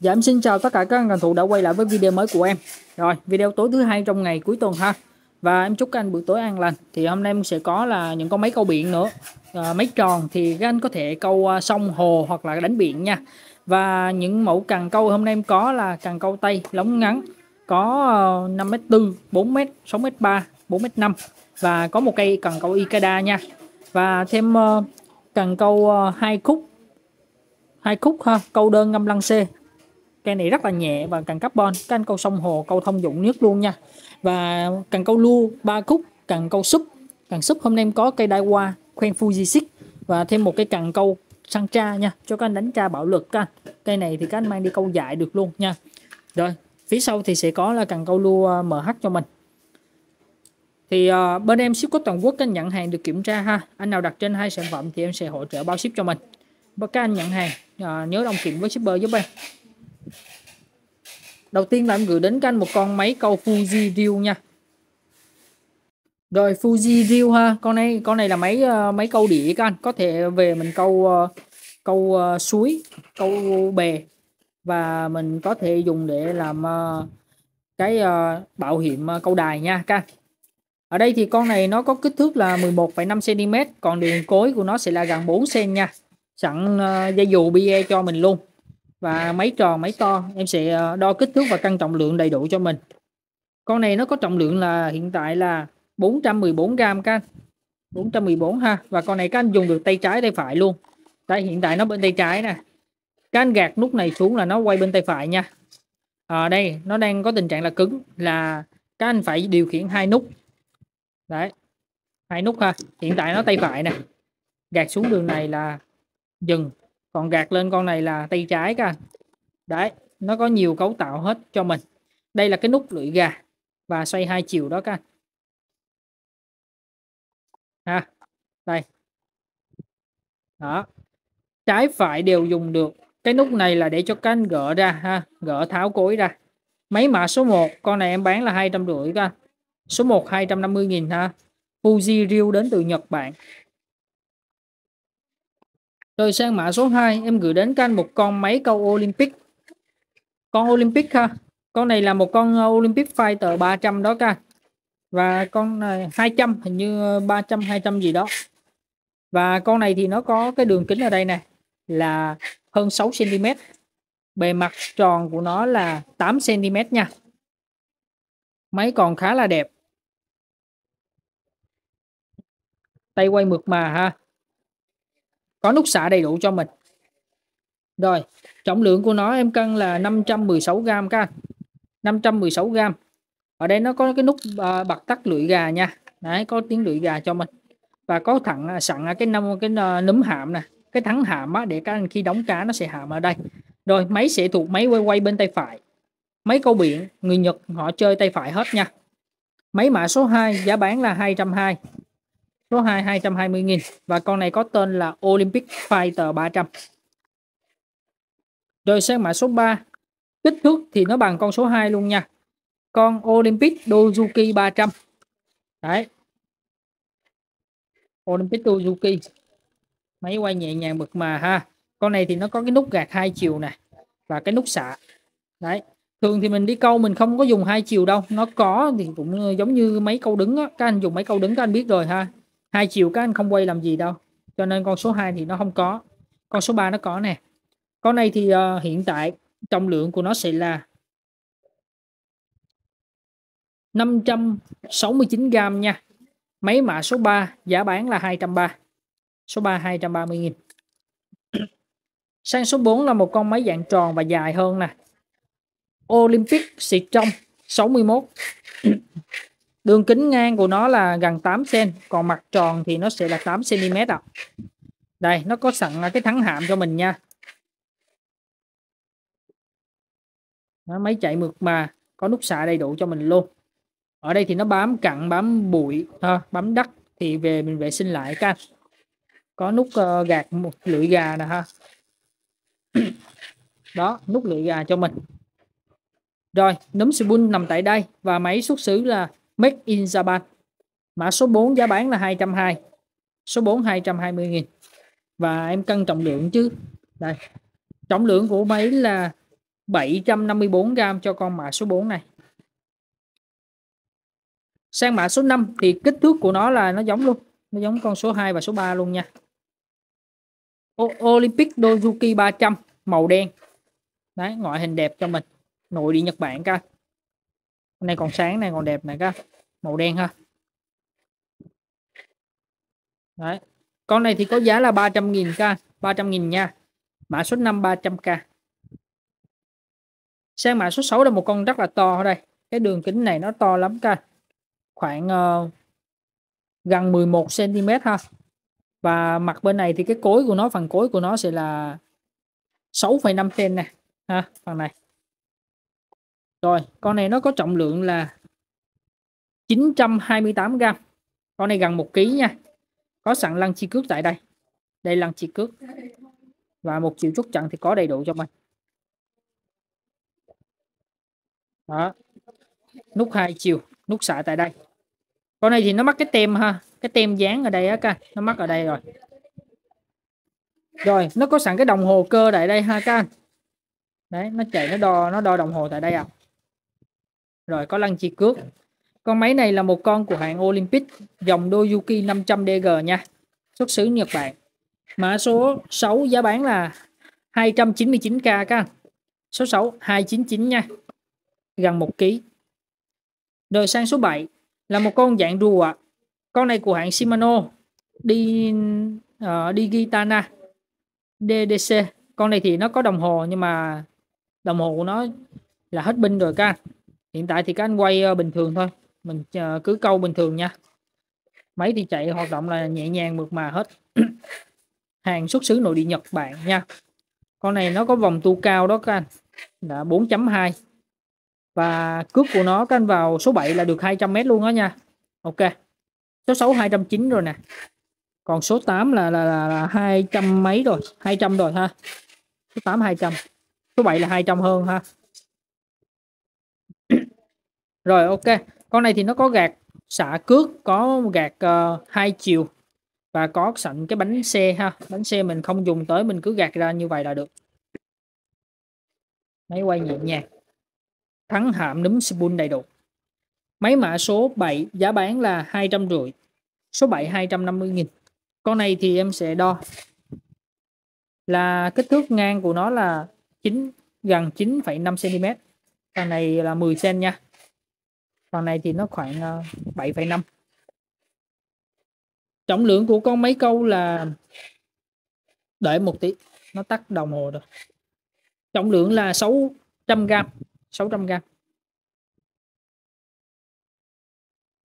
Dạ em xin chào tất cả các anh thành thủ đã quay lại với video mới của em Rồi video tối thứ hai trong ngày cuối tuần ha Và em chúc các anh buổi tối an lành Thì hôm nay em sẽ có là những con máy câu biển nữa à, ờ, Máy tròn thì các anh có thể câu ờ, sông hồ hoặc là đánh biển nha Và những mẫu cần câu hôm nay em có là cần câu tây lóng ngắn Có 5m4, 4m, 6m3, 4m5 Và có một cây cần câu Ikeda nha Và thêm ờ, cần câu hai khúc hai khúc ha câu đơn ngâm lăng c cây này rất là nhẹ và cần carbon các anh câu sông hồ câu thông dụng nước luôn nha và cần câu lu ba khúc cần câu súp cần súp hôm nay em có cây đai hoa khoen fuji six và thêm một cái cần câu săn tra nha cho các anh đánh tra bạo lực các anh cây này thì các anh mang đi câu dại được luôn nha rồi phía sau thì sẽ có là cần câu lua ờ, mh cho mình thì uh, bên em ship có toàn quốc các anh nhận hàng được kiểm tra ha anh nào đặt trên hai sản phẩm thì em sẽ hỗ trợ bao ship cho mình bất các anh nhận hàng uh, nhớ đồng kiểm với shipper giúp em đầu tiên là em gửi đến các anh một con máy câu Fuji Reel nha rồi Fuji Reel ha con này con này là máy ờ, máy câu đĩa các anh có thể về mình câu ờ, câu ờ, suối câu bè và mình có thể dùng để làm cái bảo hiểm câu đài nha các ở đây thì con này nó có kích thước là 11,5 cm còn đường cối của nó sẽ là gần 4 cm nha sẵn dây dù bia cho mình luôn và dạ. máy tròn máy to em sẽ ờ, đo kích thước và cân trọng lượng đầy đủ cho mình con này nó có trọng lượng là hiện tại là 414 gram các anh 414 ha và con này các anh dùng được tay trái tay phải luôn tại hiện tại nó bên tay trái nè các anh gạt nút này xuống là nó quay bên tay phải nha à, đây nó đang có tình trạng là cứng là các anh phải điều khiển hai nút đấy hai nút ha hiện tại nó tay phải nè gạt xuống đường này là dừng còn gạt lên con này là tay trái cả đấy nó có nhiều cấu tạo hết cho mình đây là cái nút lưỡi gà và xoay hai chiều đó cả ha đây đó trái phải đều dùng được cái nút này là để cho cánh gỡ ra ha gỡ tháo cối ra máy mã số 1 con này em bán là hai trăm rưỡi các anh số 1 250 nghìn ha Fuji Ryu đến từ Nhật Bản rồi sang mã số 2, em gửi đến các anh một con máy câu Olympic. Con Olympic ha. Con này là một con Olympic Fighter 300 đó các Và con này 200, hình như 300, 200 gì đó. Và con này thì nó có cái đường kính ở đây nè là hơn 6cm. Bề mặt tròn của nó là 8cm nha. Máy còn khá là đẹp. Tay quay mượt mà ha có nút xả đầy đủ cho mình rồi trọng lượng của nó em cân là 516 gram các anh 516 gram ở đây nó có cái nút ờ, bật tắt lưỡi gà nha đấy có tiếng lưỡi gà cho mình và có thẳng à, sẵn cái năm cái ờ, nấm hạm nè cái thắng hạm á, để các anh khi đóng cá nó sẽ hạm ở đây rồi máy sẽ thuộc máy quay quay bên tay phải máy câu biển người Nhật họ chơi tay phải hết nha máy mã số 2 giá bán là 220 Số 2 220.000 và con này có tên là Olympic Fighter 300. Rồi sang mã số 3. Kích thước thì nó bằng con số 2 luôn nha. Con Olympic Dozuki 300. Đấy. Olympic Dozuki. Máy quay nhẹ nhàng mượt mà ha. Con này thì nó có cái nút gạt hai chiều nè và cái nút xạ. Đấy, thường thì mình đi câu mình không có dùng hai chiều đâu nó có thì cũng ờ, giống như mấy câu đứng á các anh dùng mấy câu đứng các anh biết rồi ha hai chiều các anh không quay làm gì đâu cho nên con số 2 thì nó không có con số 3 nó có nè con này thì uh, hiện tại trọng lượng của nó sẽ là 569 gram nha máy mã số 3 giá bán là 230 số 3 230 nghìn sang số 4 là một con máy dạng tròn và dài hơn nè Olympic xịt trong 61 đường kính ngang của nó là gần 8 cm còn mặt tròn thì nó sẽ là 8 cm ạ à. đây nó có sẵn cái thắng hạm cho mình nha nó máy chạy mượt mà có nút xả đầy đủ cho mình luôn ở đây thì nó bám cặn bám bụi ha, bám đất thì về mình vệ sinh lại các có nút uh, gạt một lưỡi gà nè ha đó nút lưỡi gà cho mình rồi núm spoon nằm tại đây và máy xuất xứ là Make in Japan. Mã số 4 giá bán là 220. Số 4 220 000 Và em cân trọng lượng chứ. Đây. Trọng lượng của máy là 754 g cho con mã số 4 này. Sang mã số 5 thì kích thước của nó là nó giống luôn. Nó giống con số 2 và số 3 luôn nha. Olympic Dozuki 300 màu đen. Đấy, ngoại hình đẹp cho mình. Nội địa Nhật Bản coi này còn sáng này còn đẹp này các màu đen ha Đấy. con này thì có giá là 300.000 k 300.000 nha mã số 5 300k sang mã số 6 là một con rất là to ở đây cái đường kính này nó to lắm ca khoảng uh, gần 11 cm ha và mặt bên này thì cái cối của nó phần cối của nó sẽ là 6,5 cm nè ha phần này rồi, con này nó có trọng lượng là 928 gram, Con này gần 1 kg nha. Có sẵn lăn chi cước tại đây. Đây lăn chi cước. Và một triệu chốt chặn thì có đầy đủ cho mình. Đó. Nút hai chiều, nút xả tại đây. Con này thì nó mắc cái tem ha, cái tem dán ở đây á các, nó mắc ở đây rồi. Rồi, nó có sẵn cái đồng hồ cơ tại đây ha các anh. Đấy, nó chạy nó đo nó đo đồng hồ tại đây à rồi có lăn chi cước con máy này là một con của hãng Olympic dòng Doyuki 500DG nha xuất xứ Nhật Bản mã số 6 giá bán là 299k các số 6 299 nha gần 1 kg rồi sang số 7 là một con dạng rùa con này của hãng Shimano đi uh, ờ, Digitana DDC con này thì nó có đồng hồ nhưng mà đồng hồ của nó là hết pin rồi các hiện tại thì các anh quay ờ, bình thường thôi mình ờ, cứ câu bình thường nha máy thì chạy hoạt động là nhẹ nhàng mượt mà hết hàng xuất xứ nội địa Nhật Bản nha con này nó có vòng tu cao đó các anh là 4.2 và cước của nó các anh vào số 7 là được 200m luôn đó nha Ok số 6 209 rồi nè còn số 8 là là, là, là 200 mấy rồi 200 rồi ha số 8 200 số 7 là 200 hơn ha rồi ok con này thì nó có gạt xả cước có gạt uh, hai chiều và có sẵn cái bánh xe ha bánh xe mình không dùng tới mình cứ gạt ra như vậy là được máy quay nhẹ nhàng thắng hạm nấm spoon đầy đủ máy mã số 7 giá bán là rưỡi số 7 250 nghìn con này thì em sẽ đo là kích thước ngang của nó là 9 gần 9,5 cm con này là 10 cm nha con này thì nó khoảng 7,5 ờ, trọng lượng của con mấy câu là đợi một tí nó tắt đồng hồ rồi trọng lượng là 600 gram 600 gram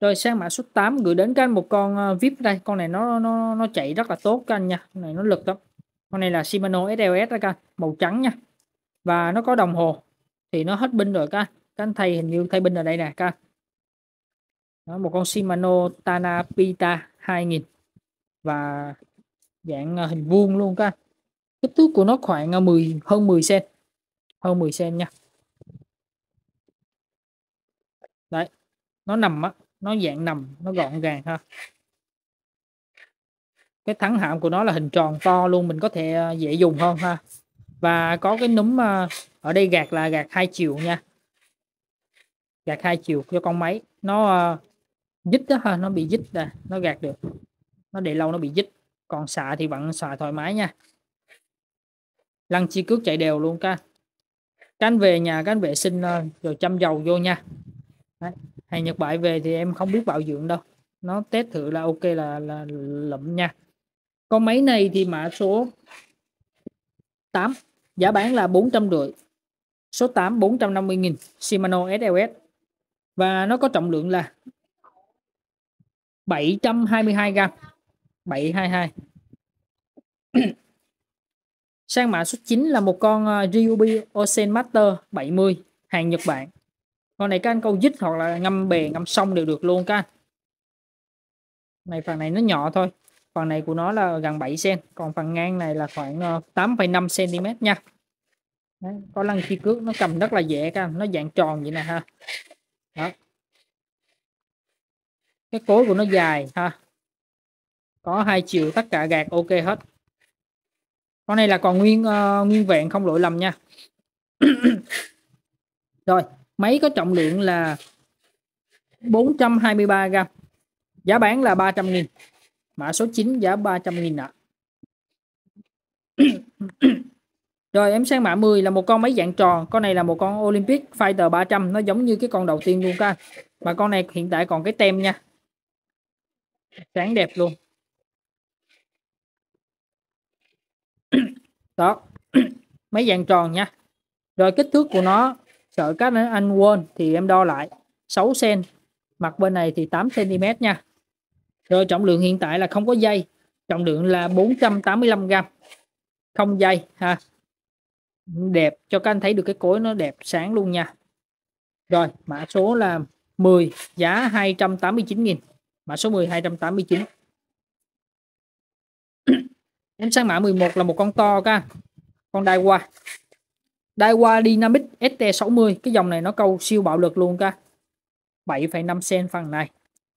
rồi sang mã số 8 gửi đến các anh một con ờ, VIP đây con này nó nó nó chạy rất là tốt các anh nha con này nó lực lắm con này là Shimano SLS các anh màu trắng nha và nó có đồng hồ thì nó hết pin rồi các anh các anh thay hình như thay pin ở đây nè các anh đó, một con Shimano Tanapita 2000 và dạng à, hình vuông luôn các Kích thước của nó khoảng 10 à, hơn 10 cm. Hơn 10 cm nha. Đấy. Nó nằm á, nó dạng nằm, nó gọn gàng ha. Cái thắng hạm của nó là hình tròn to luôn, mình có thể à, dễ dùng hơn ha. Và có cái núm ở đây gạt là gạt hai chiều nha. Gạt hai chiều cho con máy. Nó dít đó ha nó bị dít nè nó gạt được nó để lâu nó bị dít còn xạ thì vẫn xạ thoải mái nha lăn chi cước chạy đều luôn ca các về nhà các vệ sinh ờ, rồi chăm dầu vô nha Đấy. hay Nhật Bại về thì em không biết bảo dưỡng đâu nó test thử là ok là là lụm nha con máy này thì mã số 8 giá bán là 450 số 8 450.000 Shimano SLS và nó có trọng lượng là 722 gram 722 sang mã số 9 là một con ờ, Ryubi Ocean Master 70 hàng Nhật Bản con này các anh câu dít hoặc là ngâm bè ngâm sông đều được luôn các anh này phần này nó nhỏ thôi phần này của nó là gần 7 cm còn phần ngang này là khoảng 8,5 ờ, cm nha Đấy, có lăng chi cước nó cầm rất là dễ các anh nó dạng tròn vậy nè ha đó cái cối của nó dài ha có hai chiều tất cả gạt ok hết con này là còn nguyên uh, nguyên vẹn không lỗi lầm nha rồi máy có trọng lượng là 423 gram giá bán là 300 nghìn mã số 9 giá 300 nghìn ạ rồi em sang mã 10 là một con máy dạng tròn con này là một con Olympic Fighter 300 nó giống như cái con đầu tiên luôn ca, mà con này hiện tại còn cái tem nha sáng đẹp luôn đó mấy dạng tròn nha rồi kích thước của nó sợ các anh quên thì em đo lại 6 cm mặt bên này thì 8 cm nha rồi trọng lượng hiện tại là không có dây trọng lượng là 485 g không dây ha đẹp cho các anh thấy được cái cối nó đẹp sáng luôn nha rồi mã số là 10 giá 289 000 mã số 10 289 em sang mã 11 là một con to ca con Daiwa Daiwa Dynamic ST60 cái dòng này nó câu siêu bạo lực luôn ca 7,5 cm phần này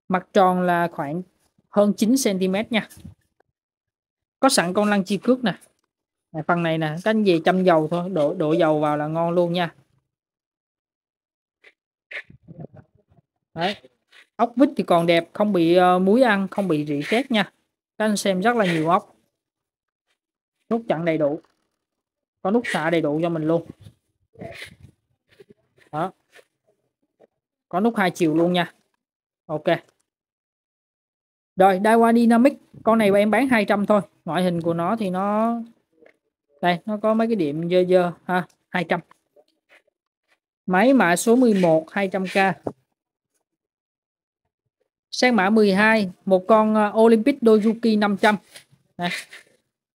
mặt tròn là khoảng hơn 9 cm nha có sẵn con lăng chi cước nè phần này nè cánh về chăm dầu thôi đổ đổ dầu vào là ngon luôn nha đấy ốc vít thì còn đẹp không bị uh, muối ăn không bị rỉ sét nha các anh xem rất là nhiều ốc nút chặn đầy đủ có nút xạ đầy đủ cho mình luôn đó có nút hai chiều luôn nha ok rồi Daiwa Dynamic con này em bán 200 thôi ngoại hình của nó thì nó đây nó có mấy cái điểm dơ dơ ha 200 máy mã số 11 200k sang mã 12 một con ờ, Olympic Dozuki 500 này.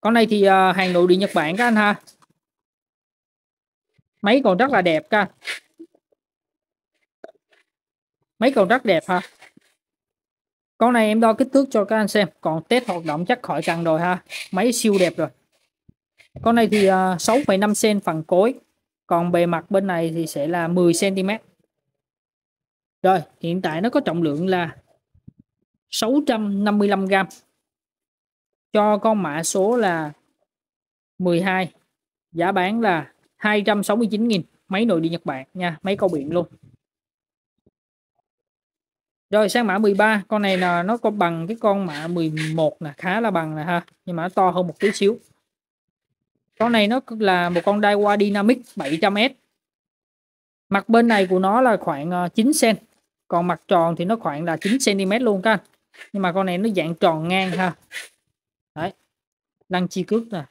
con này thì ờ, hàng nội địa Nhật Bản các anh ha máy còn rất là đẹp ca anh máy còn rất đẹp ha con này em đo kích thước cho các anh xem còn test hoạt động chắc khỏi cần rồi ha máy siêu đẹp rồi con này thì 6,5 ờ, cm phần cối còn bề mặt bên này thì sẽ là 10 cm rồi hiện tại nó có trọng lượng là 655 gram cho con mã số là 12 giá bán là 269.000 máy nội đi Nhật Bản nha máy câu biển luôn rồi sang mã 13 con này là nó có bằng cái con mã 11 là khá là bằng nè ha nhưng mà nó to hơn một tí xíu con này nó là một con Daiwa Dynamic 700S mặt bên này của nó là khoảng 9 ờ, cm còn mặt tròn thì nó khoảng là 9 cm luôn các anh nhưng mà con này nó dạng tròn ngang ha đấy đăng chi cước nè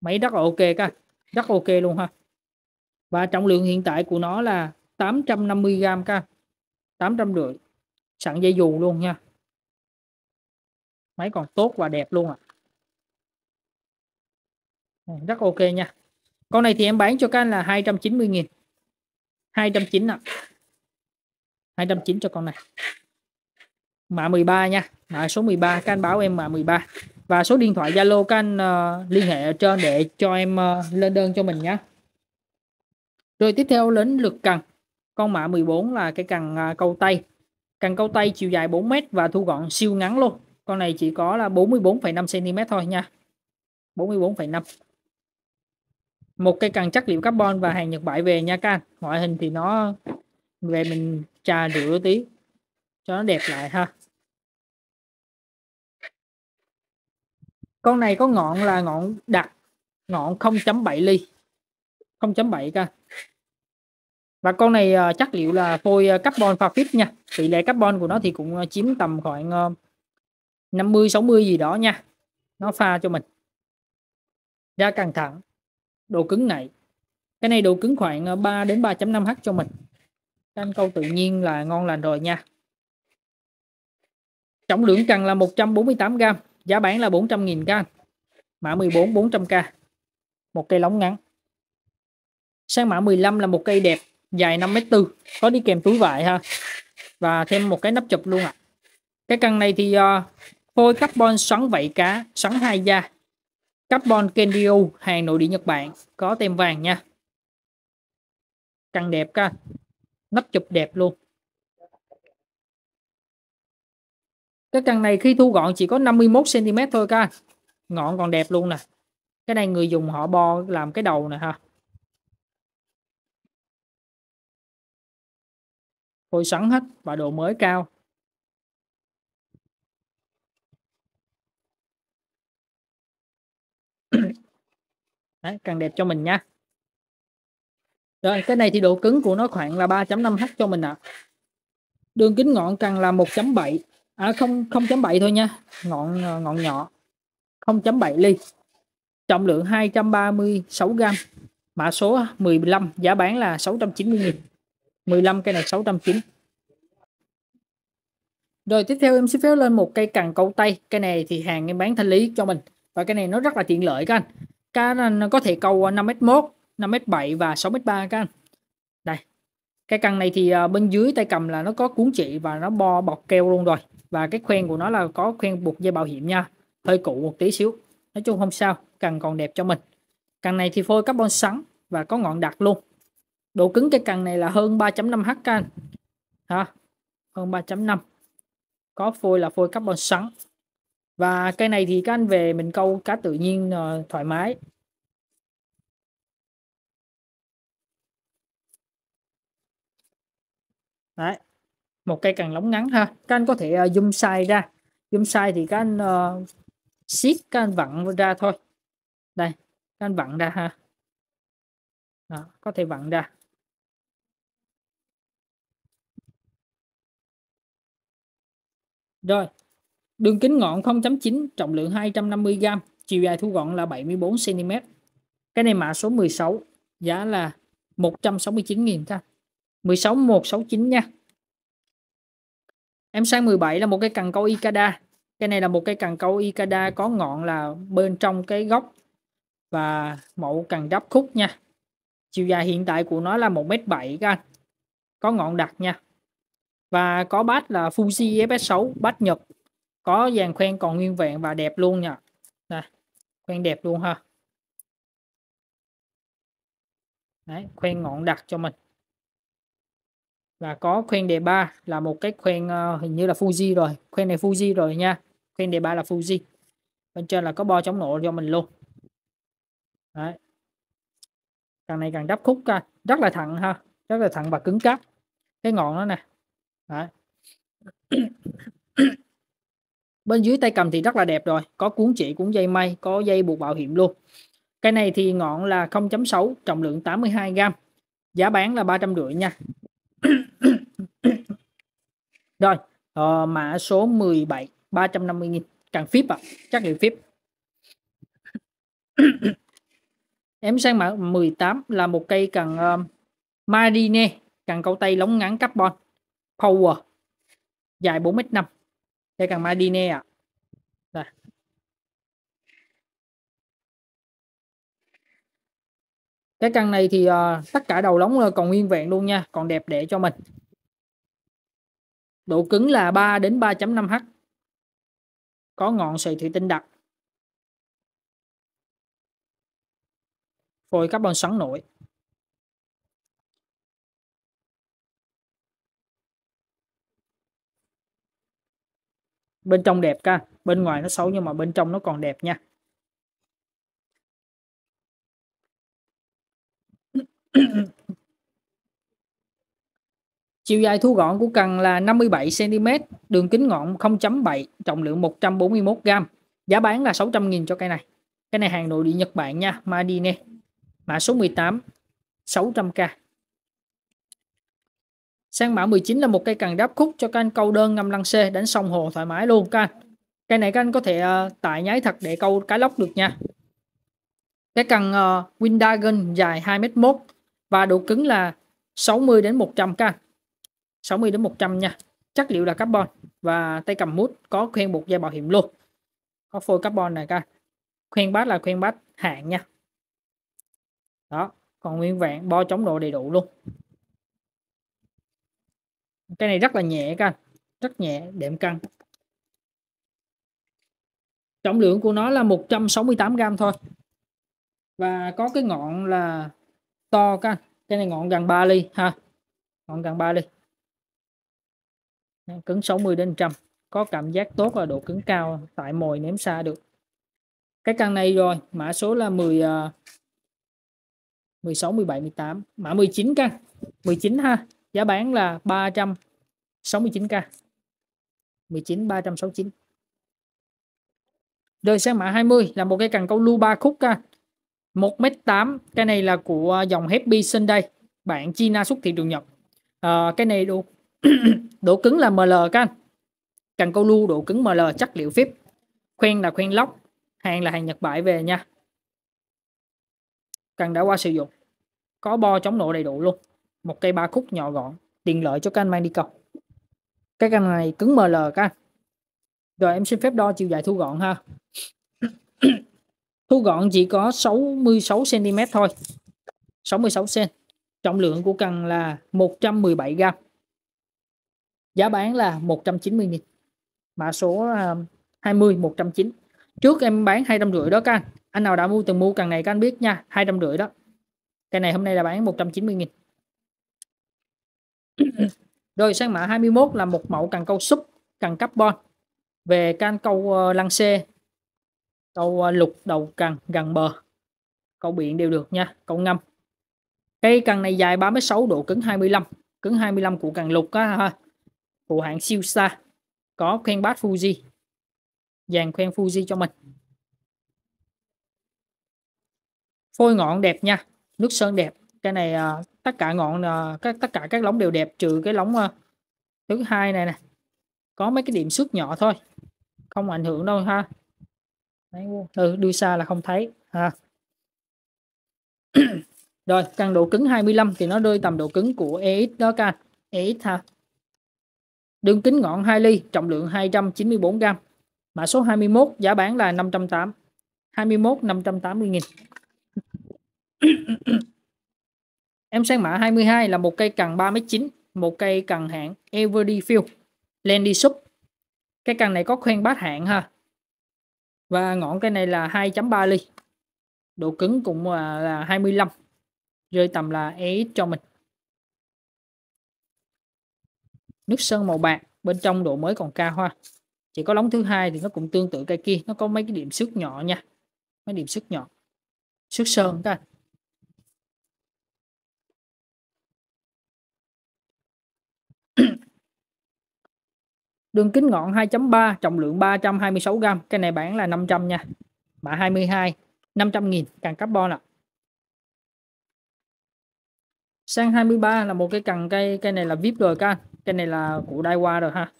máy rất là ok các rất ok luôn ha và trọng lượng hiện tại của nó là 850 g các rưỡi sẵn dây dù luôn nha máy còn tốt và đẹp luôn ạ à. rất ok nha con này thì em bán cho các anh là 290 nghìn 290 ạ à. 290 cho con này mã 13 nha mã số 13 các anh báo em mã 13 và số điện thoại Zalo các anh uh, liên hệ ở trên để cho em uh, lên đơn cho mình nhé rồi tiếp theo đến lượt cần con mã 14 là cái cần uh, ờ, câu tay cần câu tay chiều dài 4m và thu gọn siêu ngắn luôn con này chỉ có là 44,5 cm thôi nha 44,5 một cây cần chất liệu carbon và hàng Nhật bãi về nha các anh ngoại hình thì nó về mình trà rửa tí cho nó đẹp lại ha con này có ngọn là ngọn đặc ngọn 0.7 ly 0.7 ca và con này uh, chất liệu là phôi ờ, carbon pha phít nha tỷ lệ carbon của nó thì cũng ờ, chiếm tầm khoảng uh, 50 60 gì đó nha nó pha cho mình da căng thẳng độ cứng này cái này độ cứng khoảng 3 đến 3.5 h cho mình canh câu tự nhiên là ngon lành rồi nha Trọng lượng cần là 148 gram giá bán là 400.000 các anh. Mã 14 400k. Một cây lóng ngắn. Sang mã 15 là một cây đẹp, dài 5m4, có đi kèm túi vải ha. Và thêm một cái nắp chụp luôn ạ. À. Cái căn này thì uh, carbon xoắn vảy cá, xoắn hai da. Carbon Kenryu, hàng nội địa Nhật Bản, có tem vàng nha. Căn đẹp các Nắp chụp đẹp luôn. cái căn này khi thu gọn chỉ có 51 cm thôi ca ngọn còn đẹp luôn nè cái này người dùng họ bo làm cái đầu nè ha phôi sẵn hết và độ mới cao Đấy, càng đẹp cho mình nha rồi cái này thì độ cứng của nó khoảng là 3.5h cho mình ạ à. đường kính ngọn cần là 1.7 à không không chấm bảy thôi nha ngọn ờ, ngọn nhỏ không chấm bảy ly trọng lượng 236 gram mã số 15 giá bán là 690 nghìn 15 cây này 690 rồi tiếp theo em sẽ phép lên một cây cần câu tay cây này thì hàng em bán thanh lý cho mình và cái này nó rất là tiện lợi các anh cá anh có thể câu 5m1 ờ, 5m7 và 6m3 các anh đây cái cần này thì ờ, bên dưới tay cầm là nó có cuốn chỉ và nó bo bọc keo luôn rồi và cái khuyên của nó là có khuyên buộc dây bảo hiểm nha hơi cũ một tí xíu nói chung không sao cần còn đẹp cho mình cần này thì phôi carbon sắn và có ngọn đặc luôn độ cứng cái cần này là hơn 3.5 h can ha hơn 3.5 có phôi là phôi carbon sắn và cây này thì các anh về mình câu cá tự nhiên ờ, thoải mái Đấy một cây càng lóng ngắn ha các anh có thể uh, zoom size ra zoom size thì các anh uh, ờ, siết các anh vặn ra thôi đây các anh vặn ra ha Đó, có thể vặn ra rồi đường kính ngọn 0.9 trọng lượng 250g chiều dài thu gọn là 74cm cái này mã số 16 giá là 169.000 ta 16169 nha em sang 17 là một cái cần câu Ikada cái này là một cái cần câu Ikada có ngọn là bên trong cái góc và mẫu cần đắp khúc nha chiều dài hiện tại của nó là 1m7 các anh có ngọn đặc nha và có bát là Fuji FS6 bát Nhật có dàn khoen còn nguyên vẹn và đẹp luôn nha nè khoen đẹp luôn ha Đấy, khoen ngọn đặc cho mình và có khuyên đề 3 là một cái khuyên uh, ờ, hình như là Fuji rồi khuyên này Fuji rồi nha khuyên đề 3 là Fuji bên trên là có bo chống nổ cho mình luôn Đấy. càng này càng đắp khúc ca rất là thẳng ha rất là thẳng và cứng cáp cái ngọn đó nè Đấy. bên dưới tay cầm thì rất là đẹp rồi có cuốn chỉ cuốn dây may có dây buộc bảo hiểm luôn cái này thì ngọn là 0.6 trọng lượng 82 gram giá bán là 350 nha rồi, uh, mã số 17 350 000 càng phíp ạ, à? chắc là phíp. em sang mã 18 là một cây càng um, ờ, uh, marine, càng câu tay lóng ngắn carbon, power, dài 4m5. Cây càng marine ạ. À. Cái căn này thì uh, tất cả đầu lóng còn nguyên vẹn luôn nha, còn đẹp đẽ cho mình độ cứng là 3 đến 3.5 h có ngọn sợi thủy tinh đặc phôi carbon xoắn nổi bên trong đẹp ca bên ngoài nó xấu nhưng mà bên trong nó còn đẹp nha Chiều dài thu gọn của cần là 57 cm, đường kính ngọn 0.7, trọng lượng 141 g. Giá bán là 600.000 cho cây này. Cây này hàng nội địa Nhật Bản nha, Madine. Mã số 18, 600k. Sang mã 19 là một cây cần đáp khúc cho canh câu đơn ngâm lăng xê đánh sông hồ thoải mái luôn các Cây này canh có thể uh, tải nháy thật để câu cá lóc được nha. Cái cần uh, ờ, Windagon dài 2m1 và độ cứng là 60 đến 100 các 60 đến 100 nha chất liệu là carbon và tay cầm mút có khuyên buộc dây bảo hiểm luôn có phôi carbon này ca. Khuyên bát là khuyên bát hạng nha đó còn nguyên vẹn bo chống độ đầy đủ luôn cái này rất là nhẹ ca. rất nhẹ đệm căng trọng lượng của nó là 168 gram thôi và có cái ngọn là to ca. cái này ngọn gần 3 ly ha ngọn gần 3 ly cứng 60 đến 100 có cảm giác tốt và độ cứng cao tại mồi ném xa được cái căn này rồi mã số là 10 uh, 16 17 18 mã 19 căn 19 ha giá bán là 369k 19 369 rồi sang mã 20 là một cái cần câu lưu 3 khúc ha 1m8 cái này là của dòng Happy Sunday bạn China xuất thị trường Nhật à, cái này độ độ cứng là ML các anh cần câu lưu độ cứng ML chất liệu phíp khuyên là khuyên lóc hàng là hàng Nhật bãi về nha cần đã qua sử dụng có bo chống nổ đầy đủ luôn một cây ba khúc nhỏ gọn tiện lợi cho các anh mang đi cầu cái canh này cứng ML các anh rồi em xin phép đo chiều dài thu gọn ha thu gọn chỉ có 66 cm thôi 66 cm trọng lượng của cần là 117 gram giá bán là 190.000 mã số 20 à, 109 trước em bán 250 đó các anh anh nào đã mua từng mua càng này các anh biết nha 250 đó cái này hôm nay là bán 190.000 rồi sang mã 21 là một mẫu càng câu súp càng carbon về can câu ờ, lăng xe câu ờ, lục đầu cần gần bờ câu biển đều được nha câu ngâm cây cần này dài 36 độ cứng 25 cứng 25 của càng lục á ha của hãng siêu xa có khoen bát Fuji dàn khoen Fuji cho mình phôi ngọn đẹp nha nước sơn đẹp cái này à, tất cả ngọn à, các tất cả các lóng đều đẹp trừ cái lóng à, thứ hai này nè có mấy cái điểm xước nhỏ thôi không ảnh hưởng đâu ha Đấy, ừ, đưa xa là không thấy à. ha rồi càng độ cứng 25 thì nó rơi tầm độ cứng của EX đó các EX ha đường kính ngọn 2 ly, trọng lượng 294 g. Mã số 21, giá bán là 508. 21 580 000 Em sang mã 22 là một cây cần 3m9, một cây cần hạng Everdy Field, Landy Sub. Cây cần này có khoen bát hạng ha. Và ngọn cây này là 2.3 ly. Độ cứng cũng à, là 25. Rơi tầm là EX cho mình. nước sơn màu bạc bên trong độ mới còn cao ha chỉ có lóng thứ hai thì nó cũng tương tự cây kia nó có mấy cái điểm xước nhỏ nha mấy điểm xước nhỏ xước sơn các anh đường kính ngọn 2.3 trọng lượng 326 gram cái này bán là 500 nha mã 22 500 nghìn càng carbon ạ à. sang 23 là một cái cần cây cây này là vip rồi các anh cái này là của Daiwa rồi ha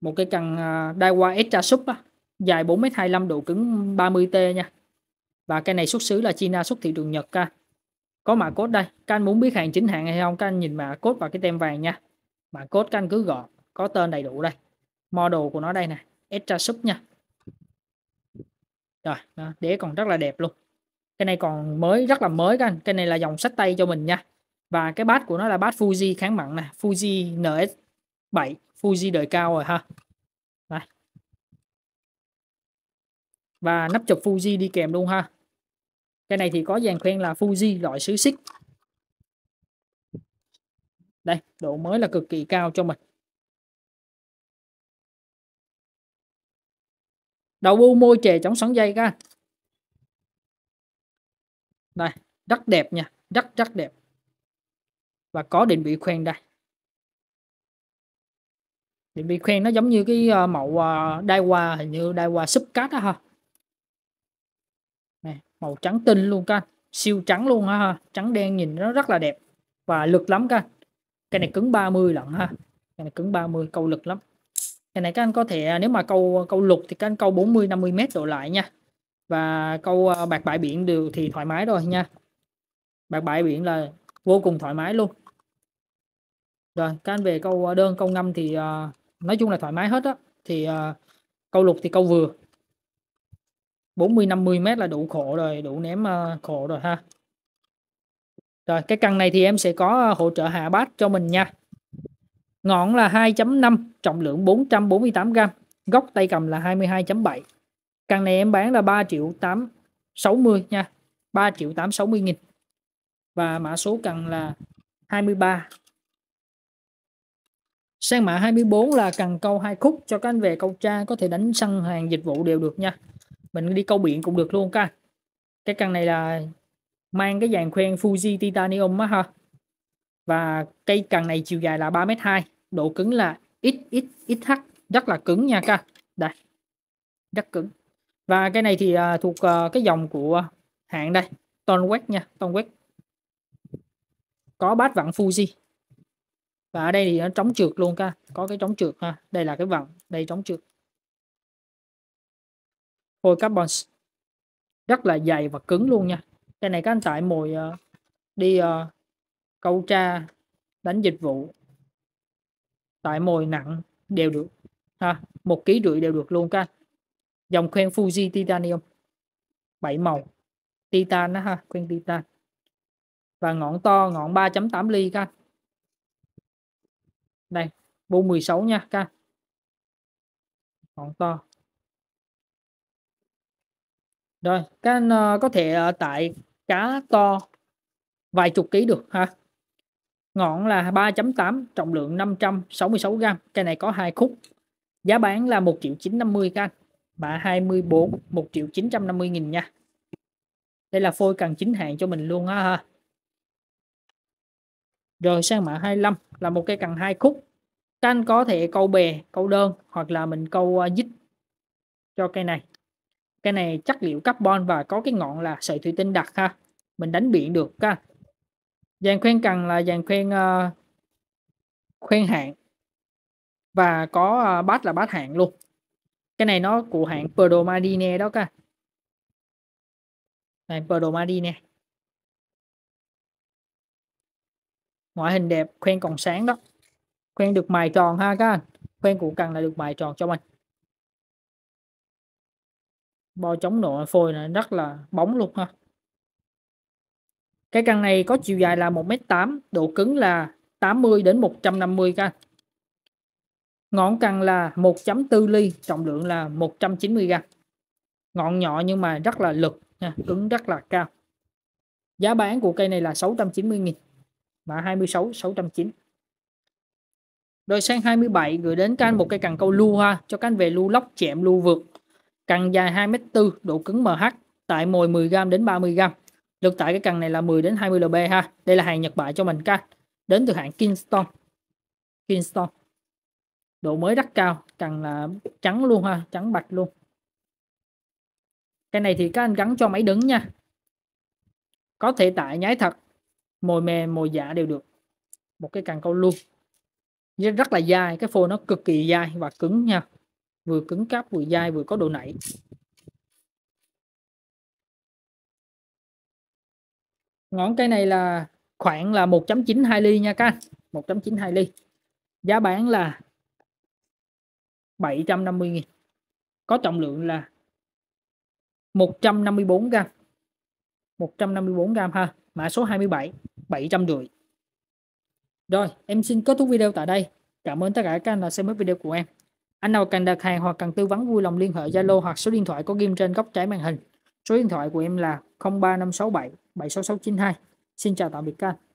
một cái cần à, Daiwa Extra Sub á, dài 4 m 25 độ cứng 30T nha và cái này xuất xứ là China xuất thị trường Nhật ca có mã cốt đây các anh muốn biết hàng chính hãng hay không các anh nhìn mã cốt và cái tem vàng nha mã cốt các anh cứ gọi có tên đầy đủ đây model của nó đây nè Extra Sub nha rồi đế còn rất là đẹp luôn cái này còn mới rất là mới các anh cái này là dòng sách tay cho mình nha và cái bát của nó là bát Fuji kháng mặn nè Fuji NS7 Fuji đời cao rồi ha Đây. và nắp chụp Fuji đi kèm luôn ha cái này thì có dàn khoen là Fuji loại xứ xích đây độ mới là cực kỳ cao cho mình đầu bu môi chè chống xoắn dây ca đây rất đẹp nha rất rất đẹp và có định vị khoen đây định vị khoen nó giống như cái ờ, mẫu ờ, đai qua hình như đai qua subcat đó ha này, màu trắng tinh luôn các siêu trắng luôn ha trắng đen nhìn nó rất là đẹp và lực lắm các cái này cứng 30 lận ha cái này cứng 30 câu lực lắm cái này các anh có thể à, nếu mà câu ờ, câu lục thì các anh câu 40 50 mét độ lại nha và câu bạc bãi biển đều thì thoải mái rồi nha bạc bãi biển là vô cùng thoải mái luôn rồi, các anh về câu ờ, đơn, câu ngâm thì uh, nói chung là thoải mái hết á. Thì uh, câu lục thì câu vừa. 40 50 mét là đủ khổ rồi, đủ ném uh, khổ rồi ha. Rồi, cái căn này thì em sẽ có hỗ trợ hạ bát cho mình nha. Ngọn là 2.5, trọng lượng 448 gram góc tay cầm là 22.7. Căn này em bán là 3 triệu 860 nha. 3 triệu 860 nghìn. Và mã số cần là 23 Sang mã 24 là cần câu hai khúc cho các anh về câu tra có thể đánh săn hàng dịch vụ đều được nha. Mình đi câu biển cũng được luôn ca Cái cần này là mang cái dàn khoen Fuji Titanium á ha. Và cây cần này chiều dài là 3 m hai độ cứng là XXXH, rất là cứng nha ca Đây. Rất cứng. Và cái này thì à, thuộc à, cái dòng của hãng đây, Tonwet nha, Tonwet. Có bát vặn Fuji và ở đây thì nó trống trượt luôn ca có cái trống trượt ha đây là cái vòng đây trống trượt hồi carbon rất là dày và cứng luôn nha cái này các anh tại mồi ờ, đi uh, câu tra đánh dịch vụ tại mồi nặng đều được ha một ký rưỡi đều được luôn ca dòng khoen Fuji titanium bảy màu titan đó ha khoen titan và ngọn to ngọn 3.8 ly các anh đây vô 16 nha ca còn to rồi can ờ, có thể ờ, tại cá to vài chục ký được ha ngọn là 3.8 trọng lượng 566 gram cây này có hai khúc giá bán là 1 triệu 950 các anh mã 24 1 triệu 950 nghìn nha đây là phôi cần chính hạn cho mình luôn á ha rồi sang mạng 25 là một cây cần hai khúc. Các anh có thể câu bè, câu đơn hoặc là mình câu ờ, dít cho cây này. Cây này chất liệu carbon và có cái ngọn là sợi thủy tinh đặc ha. Mình đánh biển được ha. Dàn khuyên cần là dàn khuyên uh, ờ, khuyên hạng và có uh, bát là bát hạng luôn. Cái này nó của hãng Perdomadine đó các. Này Perdomadine. ngoại hình đẹp khoen còn sáng đó khoen được mài tròn ha các anh khoen củ cần là được mài tròn cho mình. bo chống nội phôi này rất là bóng luôn ha cái căn này có chiều dài là 1m8 độ cứng là 80 đến 150 các anh ngọn cần là 1.4 ly trọng lượng là 190 g ngọn nhỏ nhưng mà rất là lực nha, cứng rất là cao giá bán của cây này là 690 nghìn mã 26 609 rồi sang 27 gửi đến các anh một cây cần câu lưu ha cho các anh về lưu lóc chẹm lưu vượt cần dài 2m4 độ cứng MH tại mồi 10g đến 30g lực tại cái cần này là 10 đến 20 lb ha đây là hàng Nhật bại cho mình các đến từ hãng Kingston Kingston độ mới rất cao cần là trắng luôn ha trắng bạch luôn cái này thì các anh gắn cho máy đứng nha có thể tại nhái thật mồi mềm mồi giả đều được một cái càng câu luôn rất là dai cái phô nó cực kỳ dai và cứng nha vừa cứng cáp vừa dai vừa có độ nảy ngón cây này là khoảng là 1.92 ly nha các anh 1.92 ly giá bán là 750 nghìn có trọng lượng là 154 gram 154 g ha mã số 27 750 rồi em xin kết thúc video tại đây cảm ơn tất cả các anh đã xem hết video của em anh nào cần đặt hàng hoặc cần tư vấn vui lòng liên hệ Zalo hoặc số điện thoại có ghim trên góc trái màn hình số điện thoại của em là 03567 76692 xin chào tạm biệt các anh